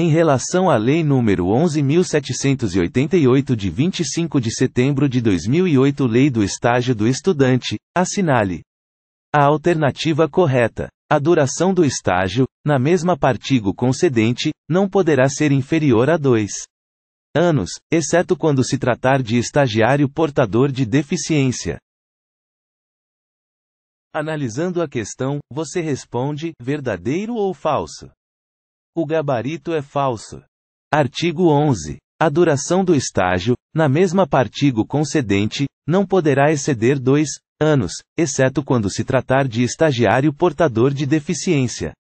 Em relação à Lei nº 11.788 de 25 de setembro de 2008 Lei do Estágio do Estudante, assinale a alternativa correta. A duração do estágio, na mesma partigo concedente, não poderá ser inferior a dois anos, exceto quando se tratar de estagiário portador de deficiência. Analisando a questão, você responde verdadeiro ou falso? O gabarito é falso. Artigo 11. A duração do estágio, na mesma partigo concedente, não poderá exceder dois anos, exceto quando se tratar de estagiário portador de deficiência.